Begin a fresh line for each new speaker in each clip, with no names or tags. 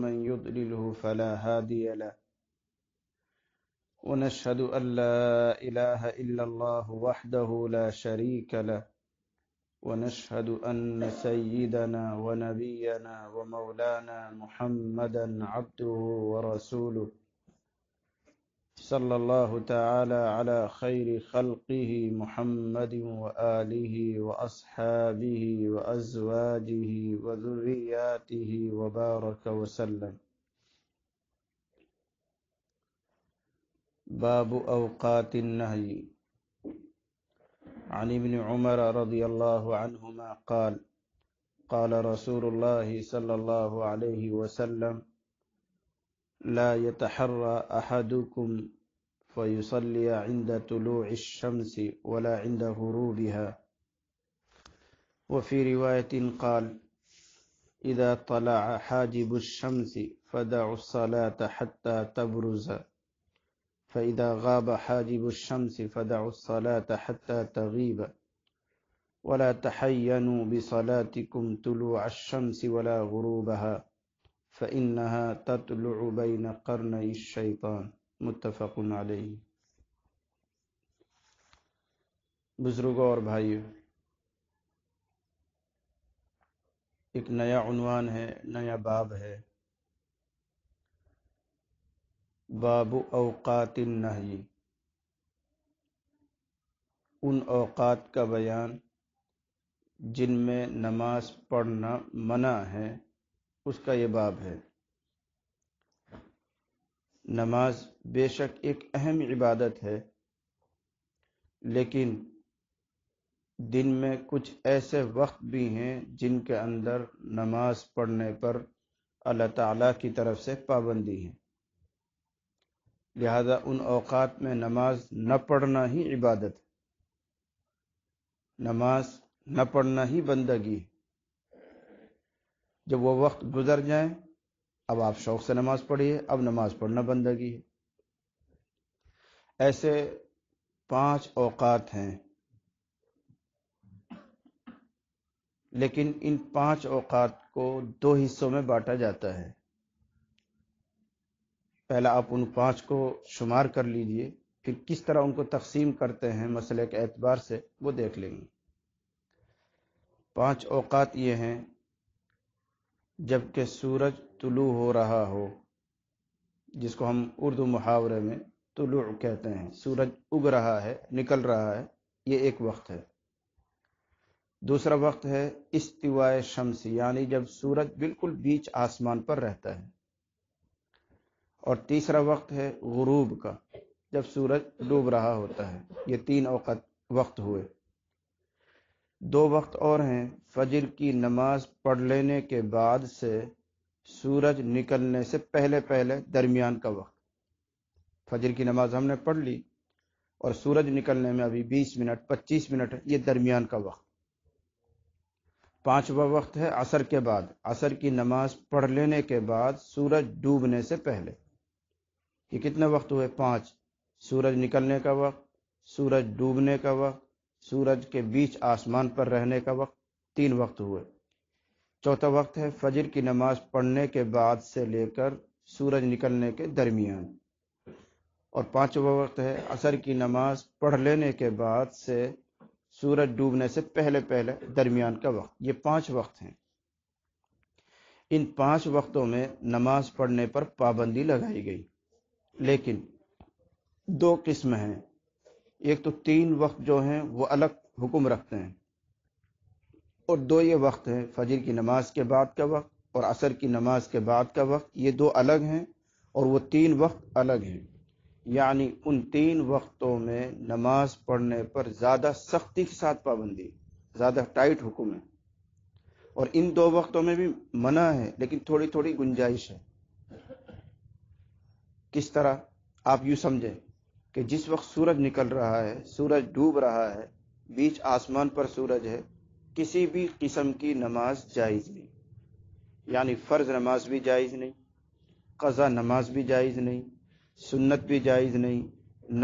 من يضلله فلا هادي له ونشهد أن لا إله إلا الله وحده لا شريك له ونشهد أن سيدنا ونبينا ومولانا محمدا عبده ورسوله صلى الله تعالى على خير خلقه محمد وآله وأصحابه وأزواجه وذرياته وبارك وسلم باب أوقات النهي عن ابن عمر رضي الله عنهما قال قال رسول الله صلى الله عليه وسلم لا يتحرى أحدكم فيصلي عند طلوع الشمس ولا عند غروبها وفي رواية قال إذا طلع حاجب الشمس فدعوا الصلاة حتى تبرز فإذا غاب حاجب الشمس فدعوا الصلاة حتى تغيب ولا تحينوا بصلاتكم طلوع الشمس ولا غروبها فإنها تطلع بين قرني الشيطان متفق علیہ بزرگوں اور بھائیو ایک نیا عنوان ہے نیا باب ہے باب اوقات النہی ان اوقات کا بیان جن میں نماز پڑھنا منع ہے اس کا یہ باب ہے نماز بے شک ایک اہم عبادت ہے لیکن دن میں کچھ ایسے وقت بھی ہیں جن کے اندر نماز پڑھنے پر اللہ تعالیٰ کی طرف سے پابندی ہے لہذا ان اوقات میں نماز نہ پڑھنا ہی عبادت نماز نہ پڑھنا ہی بندگی ہے جب وہ وقت گزر جائیں اب آپ شوق سے نماز پڑھیے اب نماز پڑھنا بندگی ہے ایسے پانچ اوقات ہیں لیکن ان پانچ اوقات کو دو حصوں میں بانٹا جاتا ہے پہلا آپ ان پانچ کو شمار کر لیجئے پھر کس طرح ان کو تقسیم کرتے ہیں مسئلے کے اعتبار سے وہ دیکھ لیں گے پانچ اوقات یہ ہیں جبکہ سورج طلوع ہو رہا ہو جس کو ہم اردو محاورے میں طلوع کہتے ہیں سورج اگ رہا ہے نکل رہا ہے یہ ایک وقت ہے دوسرا وقت ہے استوائے شمس یعنی جب سورج بالکل بیچ آسمان پر رہتا ہے اور تیسرا وقت ہے غروب کا جب سورج ڈوب رہا ہوتا ہے یہ تین اوقات وقت ہوئے دو وقت اور ہیں فجر کی نماز پڑھ لینے کے بعد سے سورج نکلنے سے پہلے پہلے درمیان کا وقت فجر کی نماز ہم نے پڑھ لی اور سورج نکلنے میں ابھی بیس منٹ پچیس منٹ یہ درمیان کا وقت پانچواں وقت ہے عصر کے بعد عصر کی نماز پڑھ لینے کے بعد سورج ڈوبنے سے پہلے یہ کتنا وقت ہوئے پانچ سورج نکلنے کا وقت سورج ڈوبنے کا وقت سورج کے بیچ آسمان پر رہنے کا وقت تین وقت ہوئے چوتھا وقت ہے فجر کی نماز پڑھنے کے بعد سے لے کر سورج نکلنے کے درمیان اور پانچواں وقت ہے عصر کی نماز پڑھ لینے کے بعد سے سورج ڈوبنے سے پہلے پہلے درمیان کا وقت یہ پانچ وقت ہیں ان پانچ وقتوں میں نماز پڑھنے پر پابندی لگائی گئی لیکن دو قسم ہیں ایک تو تین وقت جو ہیں وہ الگ حکم رکھتے ہیں اور دو یہ وقت ہیں فجر کی نماز کے بعد کا وقت اور عصر کی نماز کے بعد کا وقت یہ دو الگ ہیں اور وہ تین وقت الگ ہیں یعنی ان تین وقتوں میں نماز پڑھنے پر زیادہ سختی کے ساتھ پابندی زیادہ ٹائٹ حکم ہے اور ان دو وقتوں میں بھی منع ہے لیکن تھوڑی تھوڑی گنجائش ہے کس طرح آپ یوں سمجھیں کہ جس وقت سورج نکل رہا ہے سورج ڈوب رہا ہے بیچ آسمان پر سورج ہے کسی بھی قسم کی نماز جائز نہیں یعنی فرض نماز بھی جائز نہیں قضا نماز بھی جائز نہیں سنت بھی جائز نہیں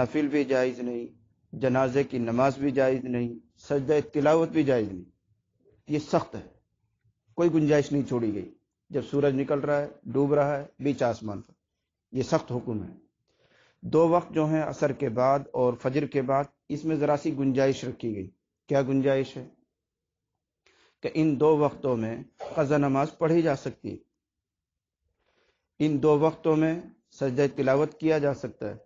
نفل بھی جائز نہیں جنازے کی نماز بھی جائز نہیں سجدہ تلاوت بھی جائز نہیں یہ سخت ہے کوئی گنجائش نہیں چھوڑی گئی جب سورج نکل رہا ہے ڈوب رہا ہے بیچ آسمان پر یہ سخت حکم ہے دو وقت جو ہیں اثر کے بعد اور فجر کے بعد اس میں ذرا سی گنجائش رکھی گئی کیا گنجائش ہے کہ ان دو وقتوں میں قضا نماز پڑھی جا سکتی ان دو وقتوں میں سجدہ تلاوت کیا جا سکتا ہے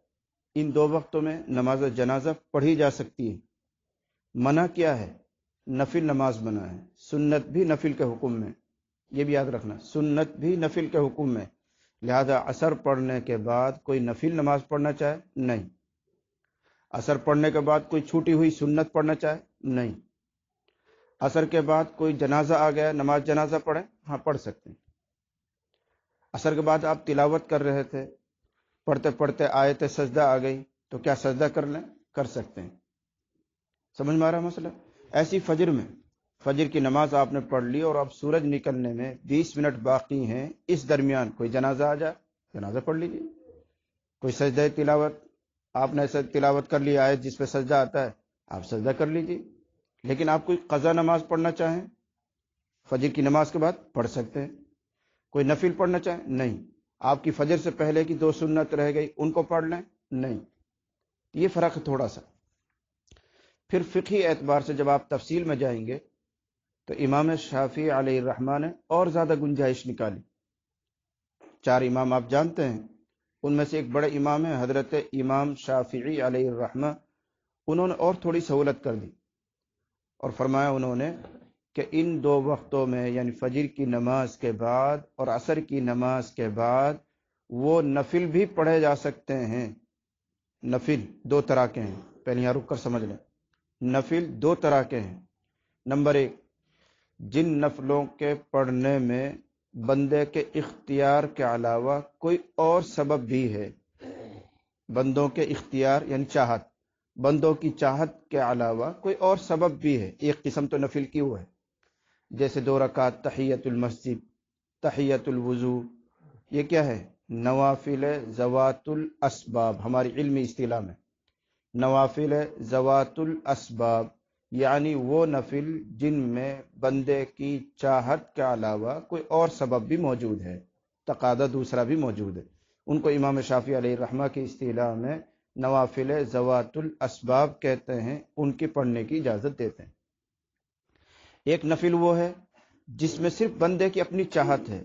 ان دو وقتوں میں نماز جنازہ پڑھی جا سکتی ہے منع کیا ہے نفل نماز بنا ہے سنت بھی نفل کے حکم میں یہ بھی یاد رکھنا سنت بھی نفل کے حکم میں لہذا اثر پڑھنے کے بعد کوئی نفل نماز پڑھنا چاہے نہیں اثر پڑھنے کے بعد کوئی چھوٹی ہوئی سنت پڑھنا چاہے نہیں اثر کے بعد کوئی جنازہ آ گیا نماز جنازہ پڑھے ہاں پڑھ سکتے ہیں اثر کے بعد آپ تلاوت کر رہے تھے پڑھتے پڑھتے آئے تھے سجدہ آ گئی تو کیا سجدہ کر لیں کر سکتے ہیں سمجھ میں آ رہا مسئلہ ایسی فجر میں فجر کی نماز آپ نے پڑھ لی اور اب سورج نکلنے میں بیس منٹ باقی ہیں اس درمیان کوئی جنازہ آ جائے جنازہ پڑھ لیجیے کوئی سجدہ تلاوت آپ نے ایسا تلاوت کر لی آئے جس پہ سجدہ آتا ہے آپ سجدہ کر لیجیے لیکن آپ کوئی قضا نماز پڑھنا چاہیں فجر کی نماز کے بعد پڑھ سکتے ہیں کوئی نفل پڑھنا چاہیں نہیں آپ کی فجر سے پہلے کی دو سنت رہ گئی ان کو پڑھ لیں نہیں یہ فرق ہے تھوڑا سا پھر فقی اعتبار سے جب آپ تفصیل میں جائیں گے تو امام شافی علیہ الرحمٰ نے اور زیادہ گنجائش نکالی چار امام آپ جانتے ہیں ان میں سے ایک بڑے امام ہیں حضرت امام شافعی علیہ الرحمٰ انہوں نے اور تھوڑی سہولت کر دی اور فرمایا انہوں نے کہ ان دو وقتوں میں یعنی فجر کی نماز کے بعد اور عصر کی نماز کے بعد وہ نفل بھی پڑھے جا سکتے ہیں نفل دو طرح کے ہیں پہلے یہاں رک کر سمجھ لیں نفل دو طرح کے ہیں نمبر ایک جن نفلوں کے پڑھنے میں بندے کے اختیار کے علاوہ کوئی اور سبب بھی ہے بندوں کے اختیار یعنی چاہت بندوں کی چاہت کے علاوہ کوئی اور سبب بھی ہے ایک قسم تو نفل کی وہ ہے جیسے دو رکعت تحیت المسجد تحیت الوضو یہ کیا ہے نوافل زوات الاسباب ہماری علمی اصطلاح میں نوافل زوات الاسباب یعنی وہ نفل جن میں بندے کی چاہت کے علاوہ کوئی اور سبب بھی موجود ہے تقادہ دوسرا بھی موجود ہے ان کو امام شافی علیہ رحمہ کی اصطلاح میں نوافل زوات الاسباب کہتے ہیں ان کی پڑھنے کی اجازت دیتے ہیں ایک نفل وہ ہے جس میں صرف بندے کی اپنی چاہت ہے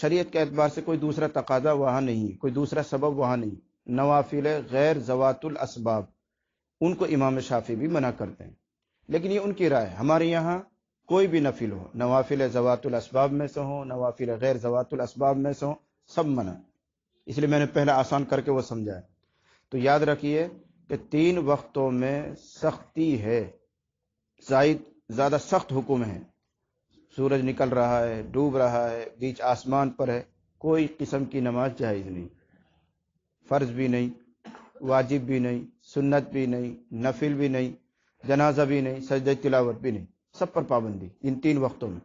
شریعت کے اعتبار سے کوئی دوسرا تقاضا وہاں نہیں کوئی دوسرا سبب وہاں نہیں نوافل غیر زوات الاسباب ان کو امام شافی بھی منع کرتے ہیں لیکن یہ ان کی رائے ہمارے یہاں کوئی بھی نفل ہو نوافل زوات الاسباب میں سے ہو نوافل غیر زوات الاسباب میں سے ہو سب منع اس لیے میں نے پہلا آسان کر کے وہ سمجھایا تو یاد رکھیے کہ تین وقتوں میں سختی ہے زائد زیادہ سخت حکم ہے سورج نکل رہا ہے ڈوب رہا ہے بیچ آسمان پر ہے کوئی قسم کی نماز جائز نہیں فرض بھی نہیں واجب بھی نہیں سنت بھی نہیں نفل بھی نہیں جنازہ بھی نہیں سجدہ تلاوت بھی نہیں سب پر پابندی ان تین وقتوں میں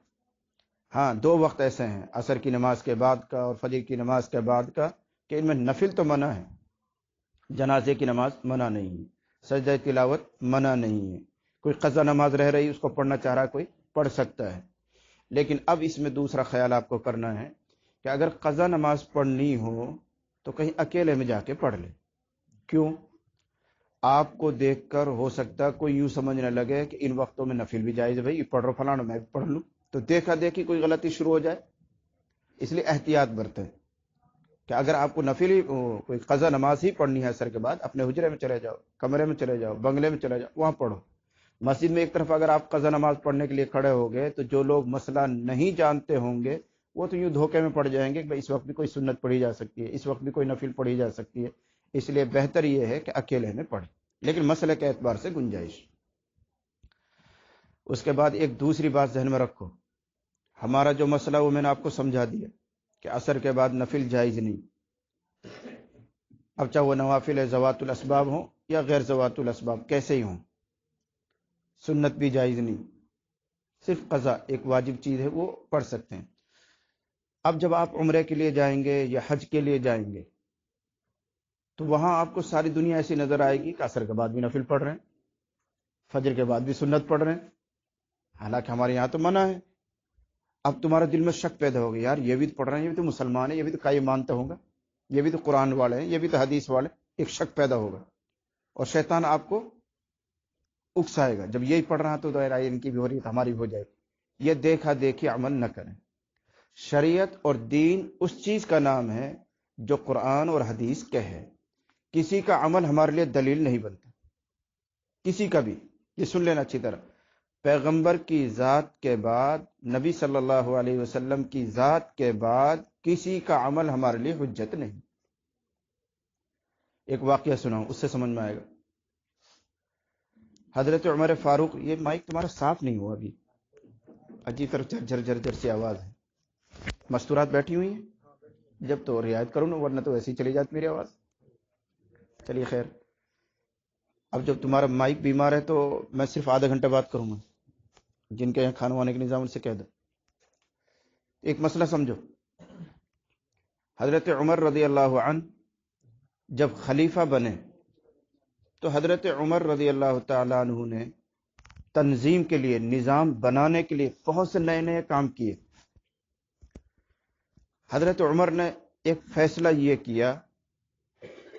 ہاں دو وقت ایسے ہیں عصر کی نماز کے بعد کا اور فجر کی نماز کے بعد کا کہ ان میں نفل تو منع ہے جنازے کی نماز منع نہیں ہے سجدہ تلاوت منع نہیں ہے کوئی قضا نماز رہ رہی اس کو پڑھنا چاہ رہا کوئی پڑھ سکتا ہے لیکن اب اس میں دوسرا خیال آپ کو کرنا ہے کہ اگر قضا نماز پڑھنی ہو تو کہیں اکیلے میں جا کے پڑھ لے کیوں آپ کو دیکھ کر ہو سکتا کوئی یوں سمجھنے لگے کہ ان وقتوں میں نفل بھی جائز ہے بھائی پڑھ رہا فلانا میں بھی پڑھ لوں تو دیکھا دیکھی کوئی غلطی شروع ہو جائے اس لیے احتیاط برتیں کہ اگر آپ کو نفل ہی کوئی قضا نماز ہی پڑھنی ہے سر کے بعد اپنے حجرے میں چلے جاؤ کمرے میں چلے جاؤ بنگلے میں چلے جاؤ وہاں پڑھو مسجد میں ایک طرف اگر آپ قضا نماز پڑھنے کے لیے کھڑے ہو گئے تو جو لوگ مسئلہ نہیں جانتے ہوں گے وہ تو یوں دھوکے میں پڑ جائیں گے کہ اس وقت بھی کوئی سنت پڑھی جا سکتی ہے اس وقت بھی کوئی نفل پڑھی جا سکتی ہے اس لیے بہتر یہ ہے کہ اکیلے میں پڑھ لیکن مسئلہ کے اعتبار سے گنجائش اس کے بعد ایک دوسری بات ذہن میں رکھو ہمارا جو مسئلہ وہ میں نے آپ کو سمجھا دیا کہ اثر کے بعد نفل جائز نہیں اب چاہے وہ نوافل زوات الاسباب ہوں یا غیر زوات الاسباب کیسے ہی ہوں سنت بھی جائز نہیں صرف قضا ایک واجب چیز ہے وہ پڑھ سکتے ہیں اب جب آپ عمرے کے لیے جائیں گے یا حج کے لیے جائیں گے تو وہاں آپ کو ساری دنیا ایسی نظر آئے گی کہ کے بعد بھی نفل پڑھ رہے ہیں فجر کے بعد بھی سنت پڑھ رہے ہیں حالانکہ ہمارے یہاں تو منع ہے اب تمہارا دل میں شک پیدا ہوگا یار یہ بھی تو پڑھ رہے ہیں یہ بھی تو مسلمان ہیں یہ بھی تو کائی مانتا ہوں گا یہ بھی تو قرآن والے ہیں یہ بھی تو حدیث والے ایک شک پیدا ہوگا اور شیطان آپ کو اکسائے گا جب یہی پڑھ رہا تو دائرہ ان کی بھی ہو رہی ہے ہماری بھی ہو جائے گی یہ دیکھا دیکھی عمل نہ کریں شریعت اور دین اس چیز کا نام ہے جو قرآن اور حدیث کہے کسی کا عمل ہمارے لیے دلیل نہیں بنتا کسی کا بھی یہ سن لینا اچھی طرح پیغمبر کی ذات کے بعد نبی صلی اللہ علیہ وسلم کی ذات کے بعد کسی کا عمل ہمارے لیے حجت نہیں ایک واقعہ سناؤں اس سے سمجھ میں آئے گا حضرت عمر فاروق یہ مائک تمہارا صاف نہیں ہوا ابھی عجیب جھر جھر جھر جھر سی آواز ہے مستورات بیٹھی ہوئی ہیں جب تو رعایت کروں نا ورنہ تو ایسی چلی جاتی میری آواز چلیے خیر اب جب تمہارا مائک بیمار ہے تو میں صرف آدھا گھنٹہ بات کروں گا جن کے یہاں کھانا وانے کے نظام ان سے کہہ دو ایک مسئلہ سمجھو حضرت عمر رضی اللہ عنہ جب خلیفہ بنے تو حضرت عمر رضی اللہ تعالی نے تنظیم کے لیے نظام بنانے کے لیے بہت سے نئے نئے کام کیے حضرت عمر نے ایک فیصلہ یہ کیا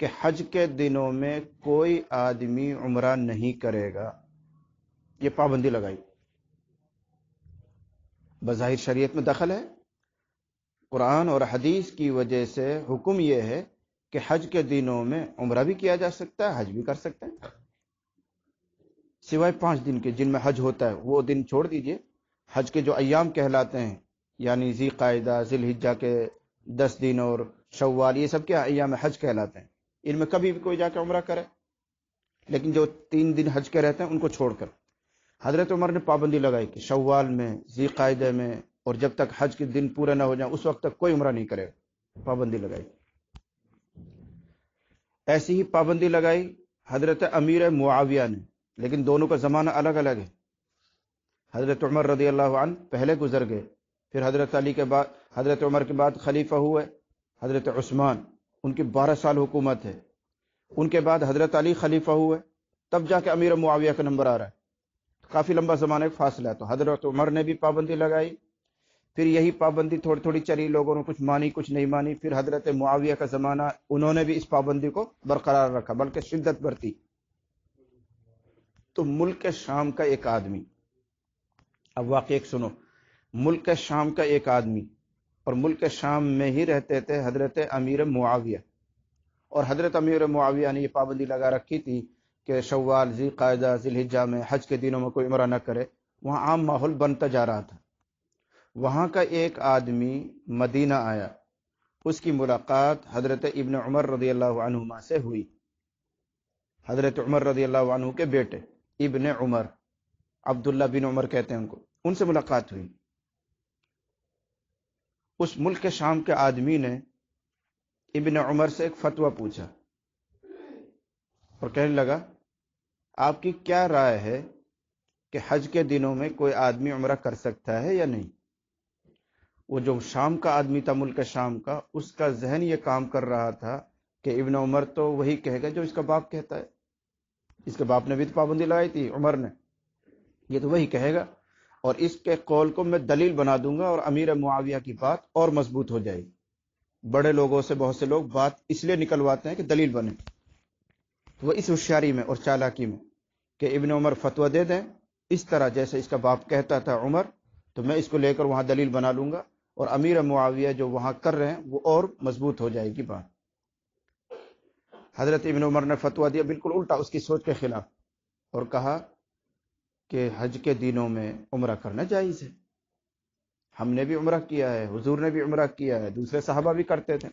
کہ حج کے دنوں میں کوئی آدمی عمرہ نہیں کرے گا یہ پابندی لگائی بظاہر شریعت میں دخل ہے قرآن اور حدیث کی وجہ سے حکم یہ ہے کہ حج کے دنوں میں عمرہ بھی کیا جا سکتا ہے حج بھی کر سکتا ہے سوائے پانچ دن کے جن میں حج ہوتا ہے وہ دن چھوڑ دیجئے حج کے جو ایام کہلاتے ہیں یعنی ذی قاعدہ ذی الحجہ کے دس دن اور شوال یہ سب کیا ایام حج کہلاتے ہیں ان میں کبھی بھی کوئی جا کے عمرہ کرے لیکن جو تین دن حج کے رہتے ہیں ان کو چھوڑ کر حضرت عمر نے پابندی لگائی کہ شوال میں زی قاعدے میں اور جب تک حج کے دن پورے نہ ہو جائیں اس وقت تک کوئی عمرہ نہیں کرے پابندی لگائی ایسی ہی پابندی لگائی حضرت امیر معاویہ نے لیکن دونوں کا زمانہ الگ الگ ہے حضرت عمر رضی اللہ عنہ پہلے گزر گئے پھر حضرت علی کے بعد حضرت عمر کے بعد خلیفہ ہوئے حضرت عثمان ان کی بارہ سال حکومت ہے ان کے بعد حضرت علی خلیفہ ہوئے تب جا کے امیر معاویہ کا نمبر آ رہا ہے کافی لمبا زمانہ فاصلہ ہے تو حضرت عمر نے بھی پابندی لگائی پھر یہی پابندی تھوڑی تھوڑی چلی لوگوں نے کچھ مانی کچھ نہیں مانی پھر حضرت معاویہ کا زمانہ انہوں نے بھی اس پابندی کو برقرار رکھا بلکہ شدت برتی تو ملک شام کا ایک آدمی اب واقعی ایک سنو ملک شام کا ایک آدمی اور ملک شام میں ہی رہتے تھے حضرت امیر معاویہ اور حضرت امیر معاویہ نے یہ پابندی لگا رکھی تھی کہ شوال ذی قاعدہ ذی الحجہ میں حج کے دنوں میں کوئی عمرہ نہ کرے وہاں عام ماحول بنتا جا رہا تھا وہاں کا ایک آدمی مدینہ آیا اس کی ملاقات حضرت ابن عمر رضی اللہ عنہما سے ہوئی حضرت عمر رضی اللہ عنہ کے بیٹے ابن عمر عبداللہ بن عمر کہتے ہیں ان کو ان سے ملاقات ہوئی اس ملک کے شام کے آدمی نے ابن عمر سے ایک فتویٰ پوچھا اور کہنے لگا آپ کی کیا رائے ہے کہ حج کے دنوں میں کوئی آدمی عمرہ کر سکتا ہے یا نہیں وہ جو شام کا آدمی تھا ملک شام کا اس کا ذہن یہ کام کر رہا تھا کہ ابن عمر تو وہی کہے گا جو اس کا باپ کہتا ہے اس کے باپ نے بھی تو پابندی لگائی تھی عمر نے یہ تو وہی کہے گا اور اس کے قول کو میں دلیل بنا دوں گا اور امیر معاویہ کی بات اور مضبوط ہو جائے گی بڑے لوگوں سے بہت سے لوگ بات اس لیے نکلواتے ہیں کہ دلیل بنے وہ اس ہوشیاری میں اور چالاکی میں کہ ابن عمر فتویٰ دے دیں اس طرح جیسے اس کا باپ کہتا تھا عمر تو میں اس کو لے کر وہاں دلیل بنا لوں گا اور امیر معاویہ جو وہاں کر رہے ہیں وہ اور مضبوط ہو جائے گی بات حضرت ابن عمر نے فتویٰ دیا بالکل الٹا اس کی سوچ کے خلاف اور کہا کہ حج کے دنوں میں عمرہ کرنا جائز ہے ہم نے بھی عمرہ کیا ہے حضور نے بھی عمرہ کیا ہے دوسرے صحابہ بھی کرتے تھے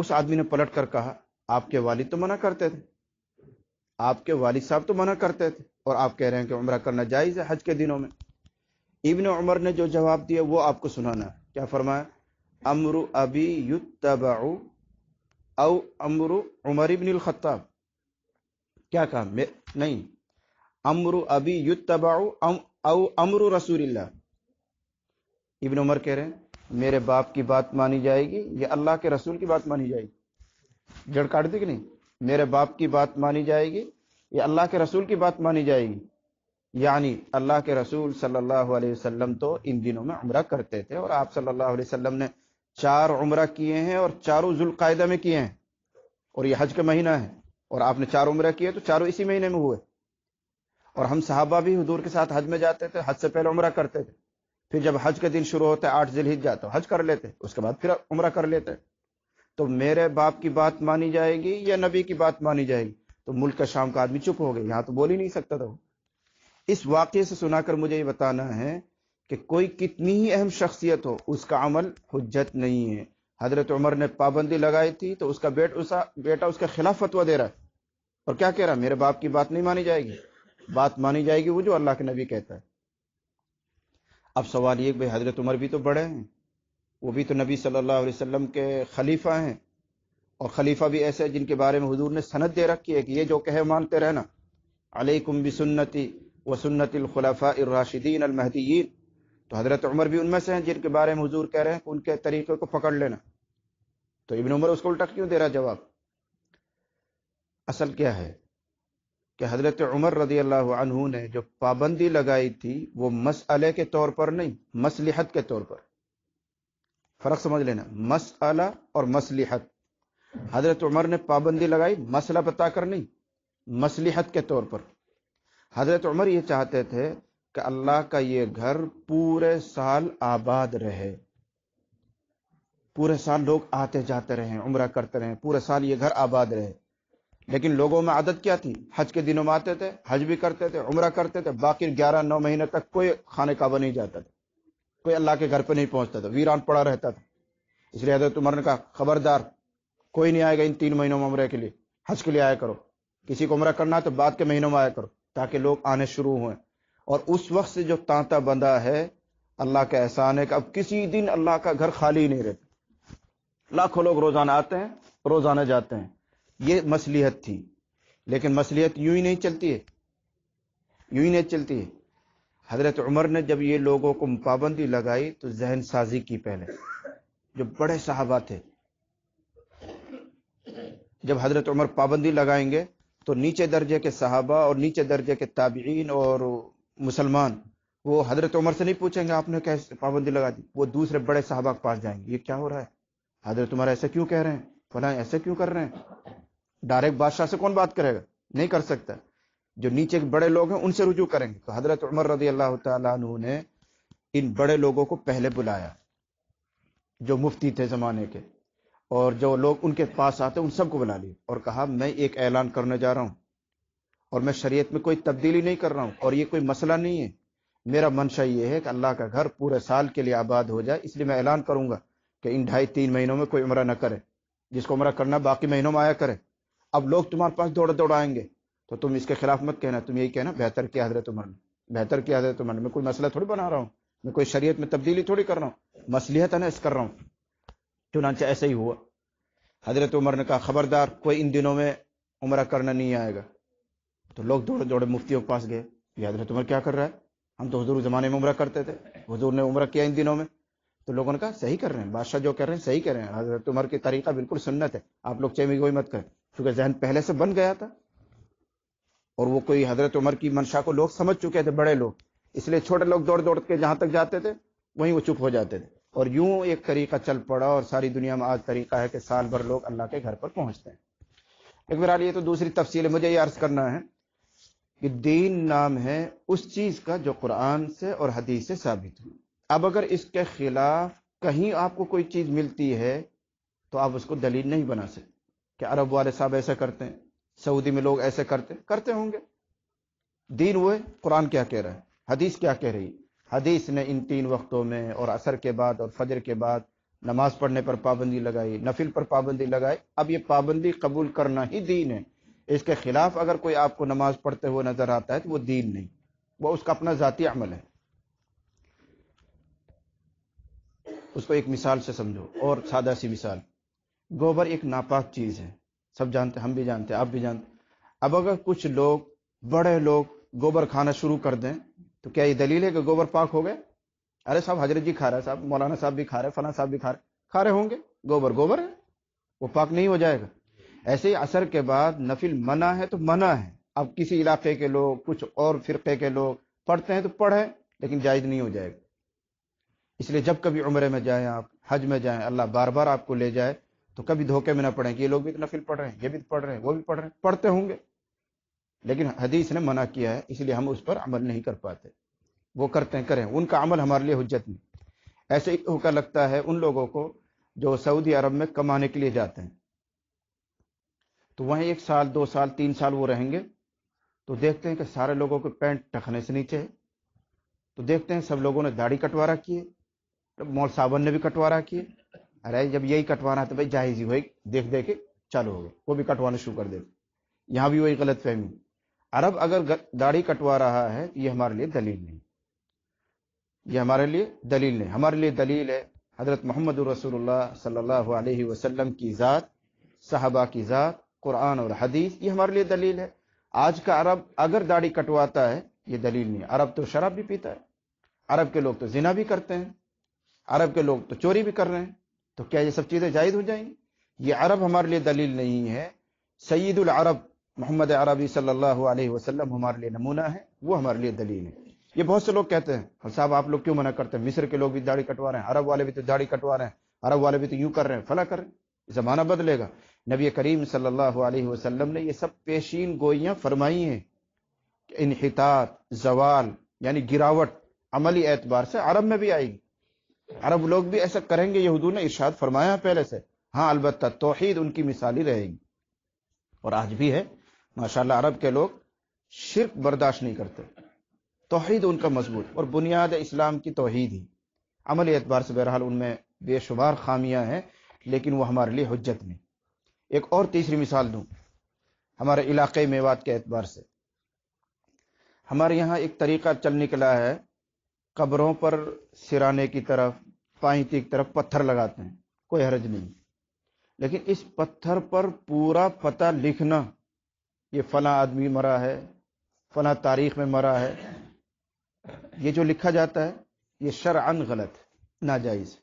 اس آدمی نے پلٹ کر کہا آپ کے والد تو منع کرتے تھے آپ کے والد صاحب تو منع کرتے تھے اور آپ کہہ رہے ہیں کہ عمرہ کرنا جائز ہے حج کے دنوں میں ابن عمر نے جو جواب دیا وہ آپ کو سنانا ہے کیا فرمایا امر ابی یتبع او امر عمر ابن الخطاب کیا کہا نہیں امر ابی یو تبا او امر رسول اللہ ابن عمر کہہ رہے ہیں میرے باپ کی بات مانی جائے گی یا اللہ کے رسول کی بات مانی جائے گی جڑ کاٹ دی کہ نہیں میرے باپ کی بات مانی جائے گی یا اللہ کے رسول کی بات مانی جائے گی یعنی اللہ کے رسول صلی اللہ علیہ وسلم تو ان دنوں میں عمرہ کرتے تھے اور آپ صلی اللہ علیہ وسلم نے چار عمرہ کیے ہیں اور چاروں ذوال میں کیے ہیں اور یہ حج کا مہینہ ہے اور آپ نے چار عمرہ کیے تو چاروں اسی مہینے میں ہوئے اور ہم صحابہ بھی حضور کے ساتھ حج میں جاتے تھے حج سے پہلے عمرہ کرتے تھے پھر جب حج کے دن شروع ہوتا ہے آٹھ ذلحج جاتا حج کر لیتے اس کے بعد پھر عمرہ کر لیتے تو میرے باپ کی بات مانی جائے گی یا نبی کی بات مانی جائے گی تو ملک کا شام کا آدمی چپ ہو گیا یہاں تو بول ہی نہیں سکتا تھا وہ اس واقعے سے سنا کر مجھے یہ بتانا ہے کہ کوئی کتنی ہی اہم شخصیت ہو اس کا عمل حجت نہیں ہے حضرت عمر نے پابندی لگائی تھی تو اس کا بیٹ اسا بیٹا اس کے خلاف فتویٰ دے رہا ہے اور کیا کہہ رہا میرے باپ کی بات نہیں مانی جائے گی بات مانی جائے گی وہ جو اللہ کے نبی کہتا ہے اب سوال یہ بھائی حضرت عمر بھی تو بڑے ہیں وہ بھی تو نبی صلی اللہ علیہ وسلم کے خلیفہ ہیں اور خلیفہ بھی ایسے جن کے بارے میں حضور نے سند دے رکھی ہے کہ یہ جو کہے مانتے رہنا علیکم بسنتی و سنت الخلافہ الراشدین المحدین تو حضرت عمر بھی ان میں سے ہیں جن کے بارے میں حضور کہہ رہے ہیں کہ ان کے طریقے کو پکڑ لینا تو ابن عمر اس کو الٹا کیوں دے رہا جواب اصل کیا ہے کہ حضرت عمر رضی اللہ عنہ نے جو پابندی لگائی تھی وہ مسئلے کے طور پر نہیں مسلحت کے طور پر فرق سمجھ لینا مسئلہ اور مسلحت حضرت عمر نے پابندی لگائی مسئلہ بتا کر نہیں مسلحت کے طور پر حضرت عمر یہ چاہتے تھے کہ اللہ کا یہ گھر پورے سال آباد رہے پورے سال لوگ آتے جاتے رہے عمرہ کرتے رہے پورے سال یہ گھر آباد رہے لیکن لوگوں میں عادت کیا تھی حج کے دنوں میں آتے تھے حج بھی کرتے تھے عمرہ کرتے تھے باقی گیارہ نو مہینے تک کوئی خانہ کعبہ نہیں جاتا تھا کوئی اللہ کے گھر پہ نہیں پہنچتا تھا ویران پڑا رہتا تھا اس لیے حضرت عمر نے کہا خبردار کوئی نہیں آئے گا ان تین مہینوں میں عمرے کے لیے حج کے لیے آیا کرو کسی کو عمرہ کرنا ہے تو بعد کے مہینوں میں آیا کرو تاکہ لوگ آنے شروع ہوئے اور اس وقت سے جو تانتا بندہ ہے اللہ کا احسان ہے کہ اب کسی دن اللہ کا گھر خالی نہیں رہتا لاکھوں لوگ روزانہ آتے ہیں روزانہ جاتے ہیں یہ مصلیحت تھی لیکن مصلیحت یوں ہی نہیں چلتی ہے یوں ہی نہیں چلتی ہے حضرت عمر نے جب یہ لوگوں کو پابندی لگائی تو ذہن سازی کی پہلے جو بڑے صحابہ تھے جب حضرت عمر پابندی لگائیں گے تو نیچے درجے کے صحابہ اور نیچے درجے کے تابعین اور مسلمان وہ حضرت عمر سے نہیں پوچھیں گے آپ نے کیسے پابندی لگا دی وہ دوسرے بڑے صحابہ کے پاس جائیں گے یہ کیا ہو رہا ہے حضرت عمر ایسے کیوں کہہ رہے ہیں فلاں ایسے کیوں کر رہے ہیں ڈائریکٹ بادشاہ سے کون بات کرے گا نہیں کر سکتا جو نیچے کے بڑے لوگ ہیں ان سے رجوع کریں گے تو حضرت عمر رضی اللہ تعالیٰ عنہ نے ان بڑے لوگوں کو پہلے بلایا جو مفتی تھے زمانے کے اور جو لوگ ان کے پاس آتے ان سب کو بلا لیے اور کہا میں ایک اعلان کرنے جا رہا ہوں اور میں شریعت میں کوئی تبدیلی نہیں کر رہا ہوں اور یہ کوئی مسئلہ نہیں ہے میرا منشا یہ ہے کہ اللہ کا گھر پورے سال کے لیے آباد ہو جائے اس لیے میں اعلان کروں گا کہ ان ڈھائی تین مہینوں میں کوئی عمرہ نہ کرے جس کو عمرہ کرنا باقی مہینوں میں آیا کرے اب لوگ تمہارے پاس دوڑ دوڑ آئیں گے تو تم اس کے خلاف مت کہنا تم یہی کہنا بہتر کیا حضرت عمر نے بہتر کیا حضرت عمر نے میں کوئی مسئلہ تھوڑی بنا رہا ہوں میں کوئی شریعت میں تبدیلی تھوڑی کر رہا ہوں مسلحت ہے اس کر رہا ہوں چنانچہ ایسے ہی ہوا حضرت عمر نے کہا خبردار کوئی ان دنوں میں عمرہ کرنا نہیں آئے گا تو لوگ دوڑے دوڑے مفتیوں کے پاس گئے یہ حضرت عمر کیا کر رہا ہے ہم تو حضور زمانے میں عمرہ کرتے تھے حضور نے عمرہ کیا ان دنوں میں تو لوگوں نے کہا صحیح کر رہے ہیں بادشاہ جو کر رہے ہیں صحیح کر رہے ہیں حضرت عمر کی طریقہ بالکل سنت ہے آپ لوگ چیمی کوئی مت کریں چونکہ ذہن پہلے سے بن گیا تھا اور وہ کوئی حضرت عمر کی منشا کو لوگ سمجھ چکے تھے بڑے لوگ اس لیے چھوٹے لوگ دوڑ دوڑ کے جہاں تک جاتے تھے وہیں وہ چپ ہو جاتے تھے اور یوں ایک طریقہ چل پڑا اور ساری دنیا میں آج طریقہ ہے کہ سال بھر لوگ اللہ کے گھر پر پہنچتے ہیں ایک بار یہ تو دوسری تفصیل ہے مجھے یہ عرض کرنا ہے کہ دین نام ہے اس چیز کا جو قرآن سے اور حدیث سے ثابت ہو اب اگر اس کے خلاف کہیں آپ کو کوئی چیز ملتی ہے تو آپ اس کو دلیل نہیں بنا سکتے کہ عرب والے صاحب ایسے کرتے ہیں سعودی میں لوگ ایسے کرتے کرتے ہوں گے دین وہ قرآن کیا کہہ رہا ہے حدیث کیا کہہ رہی حدیث نے ان تین وقتوں میں اور اثر کے بعد اور فجر کے بعد نماز پڑھنے پر پابندی لگائی نفل پر پابندی لگائی اب یہ پابندی قبول کرنا ہی دین ہے اس کے خلاف اگر کوئی آپ کو نماز پڑھتے ہوئے نظر آتا ہے تو وہ دین نہیں وہ اس کا اپنا ذاتی عمل ہے اس کو ایک مثال سے سمجھو اور سادہ سی مثال گوبر ایک ناپاک چیز ہے سب جانتے ہم بھی جانتے آپ بھی جانتے اب اگر کچھ لوگ بڑے لوگ گوبر کھانا شروع کر دیں تو کیا یہ دلیل ہے کہ گوبر پاک ہو گئے ارے صاحب حضرت جی کھا رہا ہے صاحب مولانا صاحب بھی کھا رہے فلاں صاحب بھی کھا رہے کھا رہے ہوں گے گوبر گوبر ہے وہ پاک نہیں ہو جائے گا ایسے ہی اثر کے بعد نفل منع ہے تو منع ہے اب کسی علاقے کے لوگ کچھ اور فرقے کے لوگ پڑھتے ہیں تو پڑھیں لیکن جائز نہیں ہو جائے گا اس لیے جب کبھی عمرے میں جائیں آپ حج میں جائیں اللہ بار بار آپ کو لے جائے تو کبھی دھوکے میں نہ پڑھیں کہ یہ لوگ بھی تو نفل پڑھ رہے ہیں یہ بھی پڑھ رہے ہیں وہ بھی پڑھ رہے ہیں پڑھتے ہوں گے لیکن حدیث نے منع کیا ہے اس لیے ہم اس پر عمل نہیں کر پاتے وہ کرتے ہیں کریں ان کا عمل ہمارے لیے حجت نہیں ایسے ہو کر لگتا ہے ان لوگوں کو جو سعودی عرب میں کمانے کے لیے جاتے ہیں تو وہیں ایک سال دو سال تین سال وہ رہیں گے تو دیکھتے ہیں کہ سارے لوگوں کے پینٹ ٹکنے سے نیچے ہے تو دیکھتے ہیں سب لوگوں نے داڑھی کٹوارا کیے مول صابن نے بھی کٹوارا کیے ارے جب یہی کٹوانا ہے تو بھائی جائز ہی بھائی دیکھ دیکھ کے چالو ہو گئے وہ بھی کٹوانا شروع کر دے یہاں بھی وہی غلط فہمی عرب اگر داڑھی کٹوا رہا ہے یہ ہمارے لیے دلیل نہیں یہ ہمارے لیے دلیل نہیں ہمارے لیے دلیل ہے حضرت محمد رسول اللہ صلی اللہ علیہ وسلم کی ذات صحابہ کی ذات قرآن اور حدیث یہ ہمارے لیے دلیل ہے آج کا عرب اگر داڑھی کٹواتا ہے یہ دلیل نہیں عرب تو شراب بھی پیتا ہے عرب کے لوگ تو زنا بھی کرتے ہیں عرب کے لوگ تو چوری بھی کر رہے ہیں تو کیا یہ سب چیزیں جائز ہو جائیں گی یہ عرب ہمارے لیے دلیل نہیں ہے سعید العرب محمد عربی صلی اللہ علیہ وسلم ہمارے لیے نمونہ ہے وہ ہمارے لیے دلیل ہے یہ بہت سے لوگ کہتے ہیں صاحب آپ لوگ کیوں منع کرتے ہیں مصر کے لوگ بھی داڑھی کٹوا رہے ہیں عرب والے بھی تو داڑھی کٹوا رہے ہیں عرب والے بھی تو یوں کر رہے ہیں فلاں کر رہے ہیں زمانہ بدلے گا نبی کریم صلی اللہ علیہ وسلم نے یہ سب پیشین گوئیاں فرمائی ہیں انحطاط زوال یعنی گراوٹ عملی اعتبار سے عرب میں بھی آئے گی عرب لوگ بھی ایسا کریں گے یہ نے ارشاد فرمایا پہلے سے ہاں البتہ توحید ان کی مثالی رہے گی اور آج بھی ہے ماشاء اللہ عرب کے لوگ شرک برداشت نہیں کرتے توحید ان کا مضبوط اور بنیاد اسلام کی توحید ہی عملی اعتبار سے بہرحال ان میں بے شمار خامیاں ہیں لیکن وہ ہمارے لیے حجت میں ایک اور تیسری مثال دوں ہمارے علاقے میوات کے اعتبار سے ہمارے یہاں ایک طریقہ چل نکلا ہے قبروں پر سرانے کی طرف پائیں کی طرف پتھر لگاتے ہیں کوئی حرج نہیں لیکن اس پتھر پر پورا پتہ لکھنا یہ فلاں آدمی مرا ہے فلاں تاریخ میں مرا ہے یہ جو لکھا جاتا ہے یہ شرعن غلط ناجائز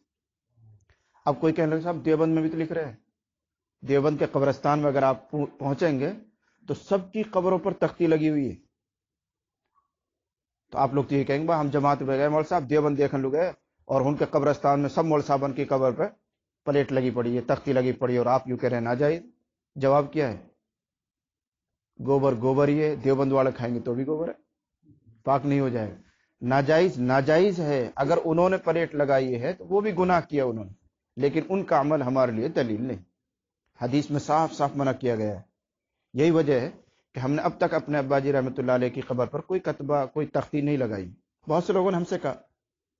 اب کوئی کہنے لگے صاحب دیوبند میں بھی تو لکھ رہے ہیں دیوبند کے قبرستان میں اگر آپ پہنچیں گے تو سب کی قبروں پر تختی لگی ہوئی ہے تو آپ لوگ تو یہ کہیں گے ہم جماعت میں گئے مول صاحب دیوبند دیکھنے لگے گئے اور ان کے قبرستان میں سب مول صاحب کی قبر پہ پلیٹ لگی پڑی ہے تختی لگی پڑی اور آپ یوں کہہ رہے نہ ناجائز جواب کیا ہے گوبر گوبر ہی ہے دیوبند والے کھائیں گے تو بھی گوبر ہے پاک نہیں ہو جائے گا ناجائز ناجائز ہے اگر انہوں نے پلیٹ لگائی ہے تو وہ بھی گناہ کیا انہوں نے لیکن ان کا عمل ہمارے لیے دلیل نہیں حدیث میں صاف صاف منع کیا گیا ہے یہی وجہ ہے کہ ہم نے اب تک اپنے ابا جی رحمتہ اللہ علیہ کی قبر پر کوئی کتبہ کوئی تختی نہیں لگائی بہت سے لوگوں نے ہم سے کہا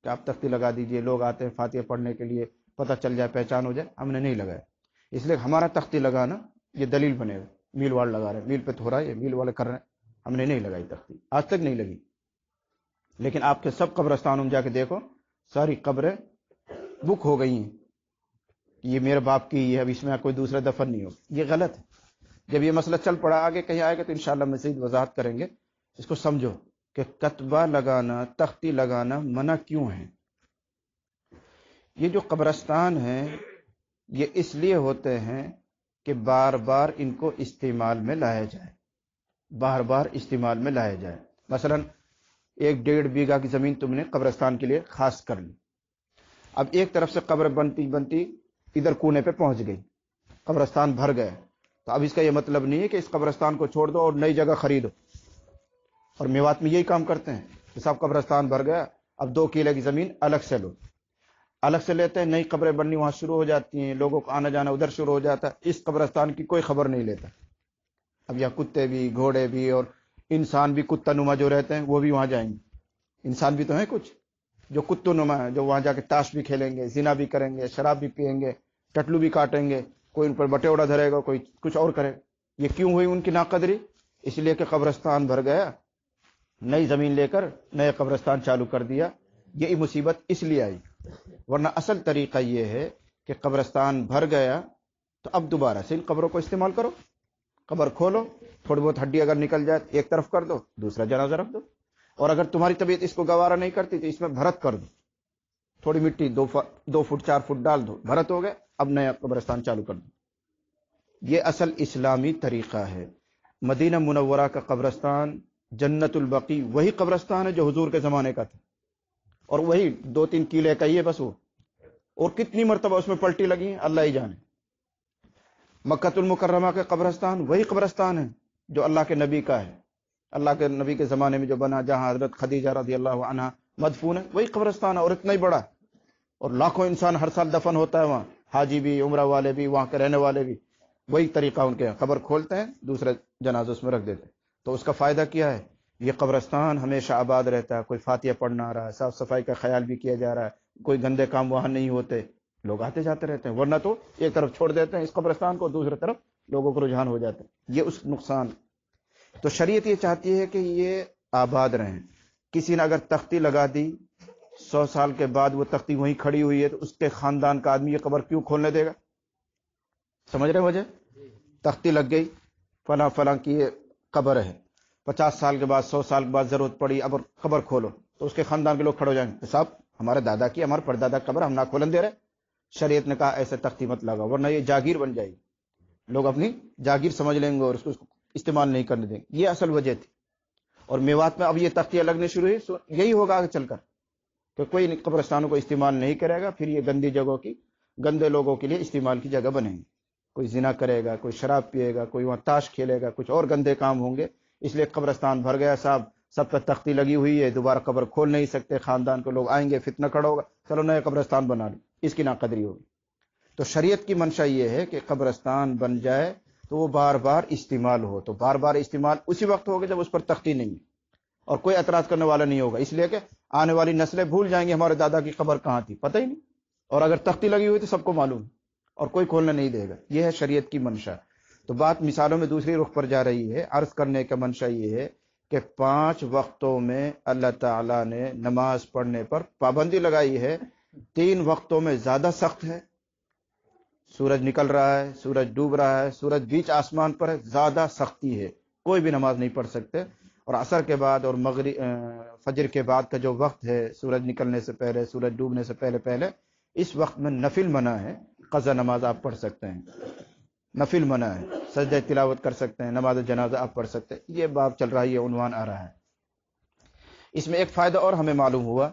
کہ آپ تختی لگا دیجئے لوگ آتے ہیں فاتحہ پڑھنے کے لیے پتہ چل جائے پہچان ہو جائے ہم نے نہیں لگایا اس لیے ہمارا تختی لگانا یہ دلیل بنے میل واڑ لگا رہے ہیں میل پہ تو ہو رہا ہے یہ میل والے کر رہے ہیں ہم نے نہیں لگائی تختی آج تک نہیں لگی لیکن آپ کے سب قبرستانوں میں جا کے دیکھو ساری قبریں بک ہو گئی ہیں یہ میرے باپ کی یہ ہے اب اس میں کوئی دوسرا دفن نہیں ہو یہ غلط ہے جب یہ مسئلہ چل پڑا آگے کہیں آئے گا تو انشاءاللہ مزید وضاحت کریں گے اس کو سمجھو کہ کتبہ لگانا تختی لگانا منع کیوں ہے یہ جو قبرستان ہیں یہ اس لیے ہوتے ہیں کہ بار بار ان کو استعمال میں لایا جائے بار بار استعمال میں لایا جائے مثلا ایک ڈیڑھ بیگھہ کی زمین تم نے قبرستان کے لیے خاص کر لی اب ایک طرف سے قبر بنتی بنتی ادھر کونے پہ پہنچ گئی قبرستان بھر گئے تو اب اس کا یہ مطلب نہیں ہے کہ اس قبرستان کو چھوڑ دو اور نئی جگہ خریدو اور میوات میں یہی کام کرتے ہیں کہ صاحب قبرستان بھر گیا اب دو کیلے کی زمین الگ سے لو الگ سے لیتے ہیں نئی قبریں بننی وہاں شروع ہو جاتی ہیں لوگوں کو آنا جانا ادھر شروع ہو جاتا ہے اس قبرستان کی کوئی خبر نہیں لیتا اب یہاں کتے بھی گھوڑے بھی اور انسان بھی کتا نما جو رہتے ہیں وہ بھی وہاں جائیں گے انسان بھی تو ہیں کچھ جو کتوں نما ہے جو وہاں جا کے تاش بھی کھیلیں گے زنا بھی کریں گے شراب بھی پئیں گے ٹٹلو بھی کاٹیں گے کوئی ان پر بٹے دھرے گا کوئی کچھ اور کرے یہ کیوں ہوئی ان کی ناقدری اس لیے کہ قبرستان بھر گیا نئی زمین لے کر نئے قبرستان چالو کر دیا یہی مصیبت اس لیے آئی ورنہ اصل طریقہ یہ ہے کہ قبرستان بھر گیا تو اب دوبارہ سے ان قبروں کو استعمال کرو قبر کھولو تھوڑی بہت ہڈی اگر نکل جائے تو ایک طرف کر دو دوسرا جنازہ رکھ دو اور اگر تمہاری طبیعت اس کو گوارا نہیں کرتی تو اس میں بھرت کر دو تھوڑی مٹی دو فٹ چار فٹ ڈال دو بھرت ہو گئے اب نیا قبرستان چالو کر دو یہ اصل اسلامی طریقہ ہے مدینہ منورہ کا قبرستان جنت البقی وہی قبرستان ہے جو حضور کے زمانے کا تھا اور وہی دو تین کیلے ہے بس وہ اور کتنی مرتبہ اس میں پلٹی لگی ہیں اللہ ہی جانے مکت المکرمہ کا قبرستان وہی قبرستان ہے جو اللہ کے نبی کا ہے اللہ کے نبی کے زمانے میں جو بنا جہاں حضرت خدیجہ رضی اللہ عنہ مدفون ہے وہی قبرستان ہے اور اتنا ہی بڑا اور لاکھوں انسان ہر سال دفن ہوتا ہے وہاں حاجی بھی عمرہ والے بھی وہاں کے رہنے والے بھی وہی طریقہ ان کے قبر کھولتے ہیں دوسرے جنازہ اس میں رکھ دیتے ہیں تو اس کا فائدہ کیا ہے یہ قبرستان ہمیشہ آباد رہتا ہے کوئی فاتحہ پڑھنا آ رہا ہے صاف صفائی کا خیال بھی کیا جا رہا ہے کوئی گندے کام وہاں نہیں ہوتے لوگ آتے جاتے رہتے ہیں ورنہ تو ایک طرف چھوڑ دیتے ہیں اس قبرستان کو دوسرے طرف لوگوں کو رجحان ہو جاتا ہے یہ اس نقصان تو شریعت یہ چاہتی ہے کہ یہ آباد رہیں کسی نے اگر تختی لگا دی سو سال کے بعد وہ تختی وہیں کھڑی ہوئی ہے تو اس کے خاندان کا آدمی یہ قبر کیوں کھولنے دے گا سمجھ رہے وجہ تختی لگ گئی فلاں فلاں کی یہ قبر ہے پچاس سال کے بعد سو سال کے بعد ضرورت پڑی اب قبر کھولو تو اس کے خاندان کے لوگ کھڑے ہو جائیں گے صاحب ہمارے دادا کی ہمارے پردادا قبر ہم نہ کھولن دے رہے شریعت نے کہا ایسے تختی مت لگا ورنہ یہ جاگیر بن جائے گی لوگ اپنی جاگیر سمجھ لیں گے اور اس کو استعمال نہیں کرنے دیں گے یہ اصل وجہ تھی اور میوات میں اب یہ تختیاں لگنے شروع ہوئی یہی ہوگا آگے چل کر کوئی قبرستانوں کو استعمال نہیں کرے گا پھر یہ گندی جگہوں کی گندے لوگوں کے لیے استعمال کی جگہ بنے گی کوئی زنا کرے گا کوئی شراب پیے گا کوئی وہاں تاش کھیلے گا کچھ اور گندے کام ہوں گے اس لیے قبرستان بھر گیا صاحب سب پر تختی لگی ہوئی ہے دوبارہ قبر کھول نہیں سکتے خاندان کے لوگ آئیں گے فتنہ کھڑا ہوگا چلو نئے قبرستان بنا لیں اس کی ناقدری ہوگی تو شریعت کی منشا یہ ہے کہ قبرستان بن جائے تو وہ بار بار استعمال ہو تو بار بار استعمال اسی وقت ہوگا جب اس پر تختی نہیں اور کوئی اعتراض کرنے والا نہیں ہوگا اس لیے کہ آنے والی نسلیں بھول جائیں گے ہمارے دادا کی قبر کہاں تھی پتہ ہی نہیں اور اگر تختی لگی ہوئی تو سب کو معلوم اور کوئی کھولنے نہیں دے گا یہ ہے شریعت کی منشا تو بات مثالوں میں دوسری رخ پر جا رہی ہے عرض کرنے کا منشا یہ ہے کہ پانچ وقتوں میں اللہ تعالیٰ نے نماز پڑھنے پر پابندی لگائی ہے تین وقتوں میں زیادہ سخت ہے سورج نکل رہا ہے سورج ڈوب رہا ہے سورج بیچ آسمان پر ہے زیادہ سختی ہے کوئی بھی نماز نہیں پڑھ سکتے اور عصر کے بعد اور مغرب فجر کے بعد کا جو وقت ہے سورج نکلنے سے پہلے سورج ڈوبنے سے پہلے پہلے اس وقت میں نفل منع ہے قضا نماز آپ پڑھ سکتے ہیں نفل منع ہے سجدہ تلاوت کر سکتے ہیں نماز جنازہ آپ پڑھ سکتے ہیں یہ باب چل رہا ہے یہ عنوان آ رہا ہے اس میں ایک فائدہ اور ہمیں معلوم ہوا